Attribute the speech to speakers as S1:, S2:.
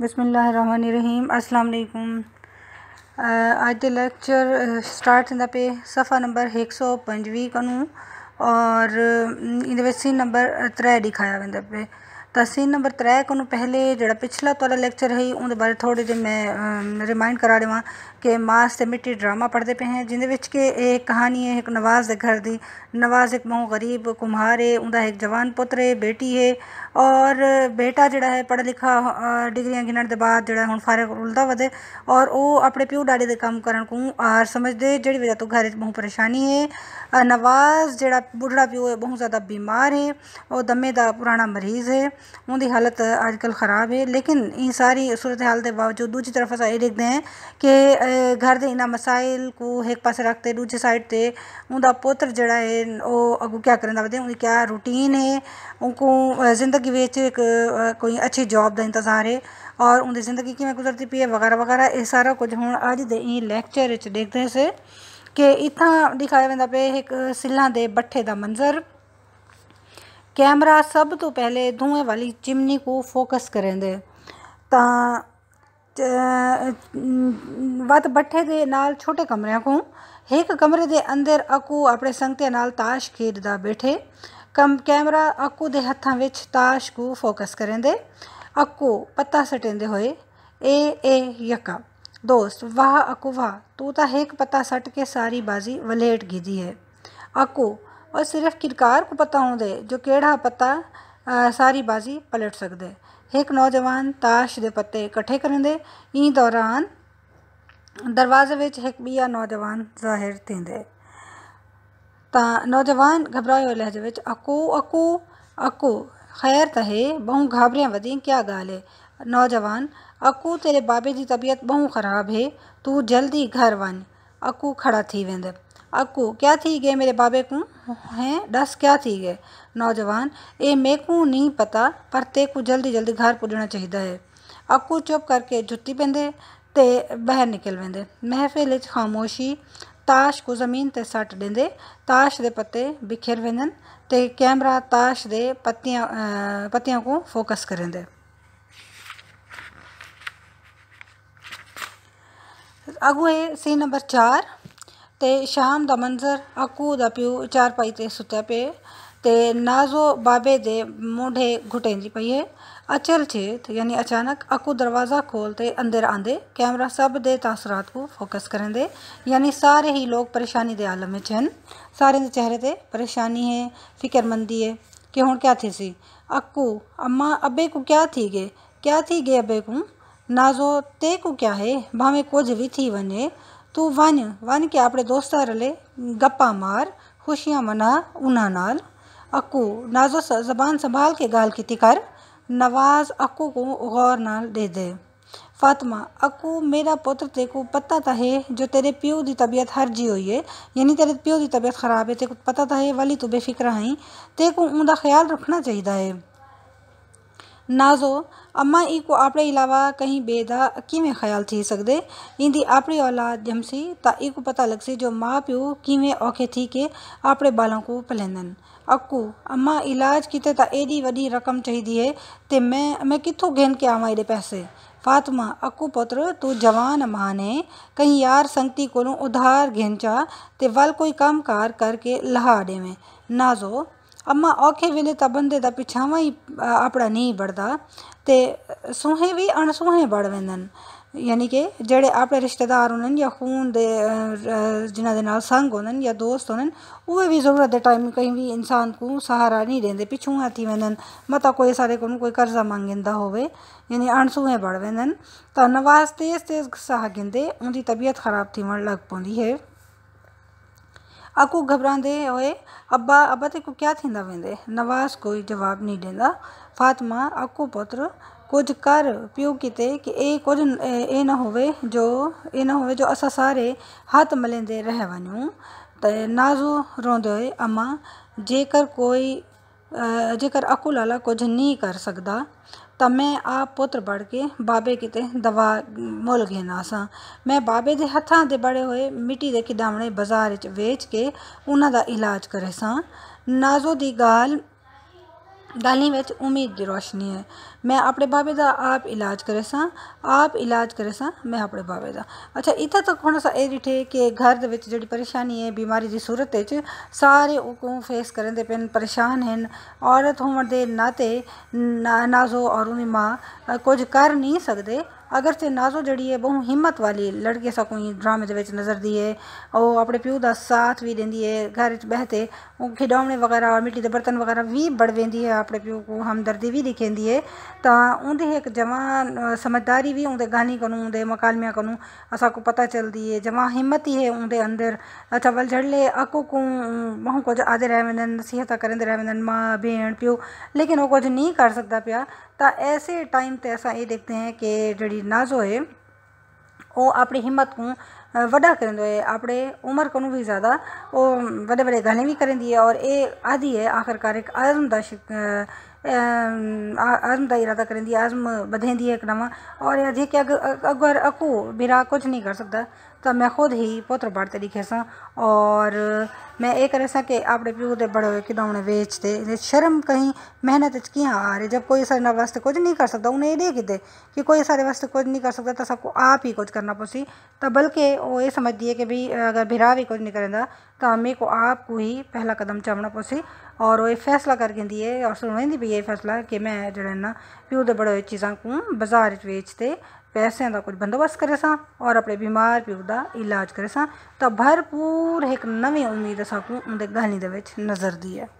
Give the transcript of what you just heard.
S1: बसमीम अल्लाम आज द लेक्चर स्टार्ट इंदा पे सफ़ा नंबर एक सौ पंजवी कनू और इन सीन नंबर त्रै दिखाया वेंदा पे तहसीन नंबर त्रै कोलूं पैह्ले जेह्ड़ा पिछला थुआढ़ा लेक्चर ही ओह्दे बारै थोड़े जेह् मैं रिमाइंड करा देव कि मास से मिट्टी ड्रामा पढ़ते पे हैं जिंद बिच कि एह् क्हानी ऐ इक नवाज दे घर की नवाज एक माऊ गरीब कुम्हार है उनका एक जवान पुत्र है बेटी है और बेटा जोड़ा है पढ़ा लिखा डिग्रियां गिनन के बाद जो हून फारग होंदा होऐ और होर अपने प्यो डैडी के काम कर कोलूं आर समझदे जेह्दी बजह घर च बहु परेशानी है नवाज जेह्ड़ा बुढ़ा प्यो है बहुत ज़्यादा बीमार है और दमे का पुराना मरीज है उनकी हालत अजकल ख़राब है लेकिन इन सारी सूरत हाल के बावजूद दूजी तरफ अस ये देखते हैं कि घर के इन मसाइल को एक पास रखते दूजे साइड से उनका पोत्र जड़ा है वो अगू क्या करना बदे उनकी क्या रूटीन है उनको जिंदगी एक कोई अच्छी जॉब का इंतजार है और उनकी जिंदगी किमें गुजरती पी है वगैरह वगैरह ये सारा कुछ हूँ अज के इन लैक्चर देखते हैं कि इतना दिखाया जाता पे एक सिल्हा के बठे का मंजर ਕੈਮਰਾ ਸਭ ਤੋਂ ਪਹਿਲੇ ਧੂਏ ਵਾਲੀ ਚਿਮਨੀ ਕੋ ਫੋਕਸ ਕਰਦੇ ਤਾਂ ਵਤ ਬੱਠੇ ਦੇ ਨਾਲ ਛੋਟੇ ਕਮਰਿਆਂ ਕੋ ਇੱਕ ਕਮਰੇ ਦੇ ਅੰਦਰ ਅਕੂ ਆਪਣੇ ਸੰਗਤੇ ਨਾਲ ਤਾਸ਼ ਖੇਡਦਾ ਬੈਠੇ ਕਮ ਕੈਮਰਾ ਅਕੂ ਦੇ ਹੱਥਾਂ ਵਿੱਚ ਤਾਸ਼ ਨੂੰ ਫੋਕਸ ਕਰਦੇ ਅਕੂ ਪੱਤਾ ਸਟੇਂਦੇ ਹੋਏ ਏ ਏ ਯਕਾ ਦੋਸਤ ਵਾਹ ਅਕੂ ਵਾਹ ਤੂੰ ਤਾਂ ਇੱਕ ਪੱਤਾ ਸੱਟ ਕੇ ਸਾਰੀ ਬਾਜ਼ੀ ਵਲੇਟ ਗਈ ਹੈ ਅਕੂ और सिर्फ़ किरकार को पता होंदे जो कहिड़ा पता आ, सारी बाजी पलट सकदे एक नौजवान ताश ਦੇ ਪੱਤੇ ਇਕੱਠੇ ਕਰੰਦੇ ਇਨ ਦੌਰਾਨ ਦਰਵਾਜ਼ੇ ਵਿੱਚ ਇੱਕ ਬੀਆ ਨੌਜਵਾਨ ਜ਼ਾਹਿਰ ਥੀਂਦੇ ਤਾਂ ਨੌਜਵਾਨ ਘਬਰਾਇਓ ਲਹਿਜੇ ਵਿੱਚ ਅਕੂ ਅਕੂ ਅਕੂ ਖੈਰ ਤਹੇ ਬਹੁ ਘਾਬਰਿਆ ਵਦੀ ਕੀ ਗਾਲ ਹੈ ਨੌਜਵਾਨ ਅਕੂ ਤੇਰੇ ਬਾਬੇ ਦੀ ਤਬੀਅਤ ਬਹੁ ਖਰਾਬ ਹੈ ਤੂੰ ਜਲਦੀ ਘਰ ਵਨ ਅਕੂ ਖੜਾ ਥੀ ਵੇਂਦੇ अकू क्या थी गए मेरे बाबे को हैं डस क्या थी गए नौजवान ए मेकू नहीं पता पर तेकू जल्दी जल्दी घर पुजना चाहिए है अकू चुप करके जुत्ती पेंदे ते बाहर निकल पेंदे महफिल खामोशी ताश को ज़मीन ते सट देंदे ताश दे पत्ते बिखेर वेंदन ते कैमरा ताश दे पत्तियां पत्तियां को फोकस दे अगुए सीन नंबर चार तो शाम का मंजर आकू दा प्यू चारपाई से सुत्या पे ते नाजो बाबे दे मोढ़े घुटेंदी पई है अचल चेत यानी अचानक अकू दरवाज़ा खोलते अंदर आंदे कैमरा सब दे तासरात को फोकस करें दे यानी सारे ही लोग परेशानी दे आलम में छन सारे दे चेहरे ते परेशानी है फिक्रमंदी है कि हूँ क्या थी सी अक्कू अम्मा अबे को क्या थी गए क्या थी गे अबे को नाजो ते को क्या है भावें कुछ भी थी वने वन वन के अपने આપણે रले गप्पा मार खुशियां मना ઉના नाल अकू नाजो ज़बान संभाल के गाल की कर नवाज अकू को गौर नाल दे दे फातिमा अकू मेरा पुत्र तेको पता था है जो तेरे प्यो की तबीयत हर जी हुई है यानी तेरे प्यो की तबीयत खराब है तेको पता था है वाली तू बेफिक्र आई तेको उनका ख्याल रखना चाहिए है अम्मा ई को अपने इलावा कहीं बेदा कि में ख्याल थी सकते इंदी अपनी औलाद ता ई को पता પતા લગસી જો મા પ્યો કિમે औखे थी के अपने बालों को पलेंदन अक्कू अम्मा इलाज किते ता एडी वडी रकम चाहिए है ते मैं मैं कितों घेन के आवा एडे पैसे फातिमा अक्कू पुत्र तू जवान महान है कहीं यार संगती को उधार घेन चा ते वल कोई काम कार करके लहा देवें नाजो अम्मा औखे वेले तो बंदे का पिछावा ही अपना नहीं बढ़ता तो सूहे भी अणसूहे बढ़ वेंदन यानी कि जड़े अपने रिश्तेदार होने या खून दे जिन्हें संघ होने या दोस्त होने उ भी जरूरत टाइम कहीं भी इंसान को सहारा नहीं देंदे पिछुआ थी वेंदन मत कोई सारे को कोई कर्जा मंगा होवे यानी अणसूहे बढ़ वेंदन तो नवाज तेज तेज सहा गिंदे उनकी तबीयत खराब थी लग पौंदी है ਆਕੂ ਘਬਰਾਉਂਦੇ ਹੋਏ ਅੱਬਾ ਅੱਬਾ ਤੇ ਕੋ ਕੀ ਥਿੰਦਾ ਵੰਦੇ ਨਵਾਸ ਕੋਈ ਜਵਾਬ ਨਹੀਂ ਦਿੰਦਾ ਫਾਤਿਮਾ ਆਕੂ ਪੁੱਤਰ ਕੁਝ ਕਰ ਪਿਓ ਕਿਤੇ ਕਿ ਇਹ ਕੁਝ ਇਹ ਨਾ ਹੋਵੇ ਜੋ ਇਹ ਨਾ ਹੋਵੇ ਜੋ ਅਸਾਂ ਸਾਰੇ ਹੱਥ ਮਲਿੰਦੇ ਰਹਿ ਵਣੂ ਤੇ ਨਾਜ਼ੂ ਰੋਂਦੇ ਹੋਏ ਅਮਾ ਜੇਕਰ ਕੋਈ ਜੇਕਰ ਅਕੂ ਲਾਲਾ ਕੁਝ ਨਹੀਂ ਕਰ ਸਕਦਾ ਤਾਂ ਮੈਂ ਆ ਪੁੱਤਰ ਬੜ ਕੇ ਬਾਬੇ ਕਿਤੇ ਦਵਾ ਮੁੱਲ ਨਾ ਸਾਂ ਮੈਂ ਬਾਬੇ ਦੇ ਹੱਥਾਂ ਦੇ ਬੜੇ ਹੋਏ ਮਿੱਟੀ ਦੇ ਕਿਦਾਮਣੇ ਬਾਜ਼ਾਰ ਵਿੱਚ ਵੇਚ ਕੇ ਉਹਨਾਂ ਦਾ ਇਲਾਜ ਕਰੇ ਸਾਂ ਨਾਜ਼ੋ ਦੀ ਗਾਲ ਗਾਲੀ ਵਿੱਚ ਉਮੀਦ ਦੀ ਰੋਸ਼ਨੀ ਹੈ मैं अपने बाबे का आप इलाज करे स आप इलाज करे स मैं अपने बाबे का अच्छा इतना तक हम ये दिखे कि घर जी परेशानी है बीमारी की सूरत सारे हुकूम फेस करेंगे पेन परेशान हैं औरत हो नाते ना नाजो और उन्हें माँ कुछ कर नहीं सकते अगर से नाजो जड़ी है बहु हिम्मत वाली लड़के सा कोई ड्रामे नज़र दी है और अपने प्यो का साथ भी देंदी है घर बहते खिडौने वगैरह मिट्टी के बर्तन वगैरह भी बढ़ वेंदी है अपने प्यो को हमदर्दी भी दिखेंदी है ਤਾਂ ਉਹਦੇ ਇੱਕ ਜਮਾਂ ਸਮਝਦਾरी ਵੀ ਉਹਦੇ ਗਾਣੀ ਕਨੂੰ ਉਹਦੇ ਮਕਾਲਮਿਆਂ ਕਨੂੰ असां को पता चलदी है जमा हिम्मत ही है उनके अंदर अच्छा वल जड़ले अको को वहाँ कुछ आदे रह वेंदा नसीहत करंदे रह माँ भेण प्यो लेकिन वो कुछ नहीं कर सकता पिया तो ऐसे टाइम पर असा ये देखते हैं कि जड़ी नाजो है वो अपनी हिम्मत को वॾा करेंदो है अपने उम्र को भी ज़्यादा वो वे वे गाने भी करेंदी है और ये आदि है आखिरकार एक आजमदा आज़म का इरादा करें आज़म बधेंदी एक नवां और जे कि अगर अको मेरा कुछ नहीं कर सकता तो मैं खुद ही पोत्र बाड़ तरीके स और मैं ये करे सा कि अपने प्यू के बड़े कि उन्हें वेचते शर्म कहीं मेहनत कि आ रही जब कोई सारे वास्ते कुछ नहीं कर सकता उन्हें ये किते कि कोई सारे वास्ते कुछ नहीं कर सकता तो सबको आप ही कुछ करना पोसी तो बल्कि वो ये समझती है कि भाई अगर भिरा भी कुछ नहीं करेंगे तो कामे को आपको ही पहला कदम चमना पोसी और एह् फैसला कर दी ऐ और उ'नें दी बी एह् फैसला कि मैं जेह्ड़ा ना प्यो दे बड़े चीज़ां को बाज़ार बेचते बेचदे पैसें दा कुछ बंदोबस्त करे स और अपने बीमार प्यो का इलाज करे सां तां तो भरपूर एक नवी उम्मीद सानूं उनके क्हानी दे बिच्च नजरदी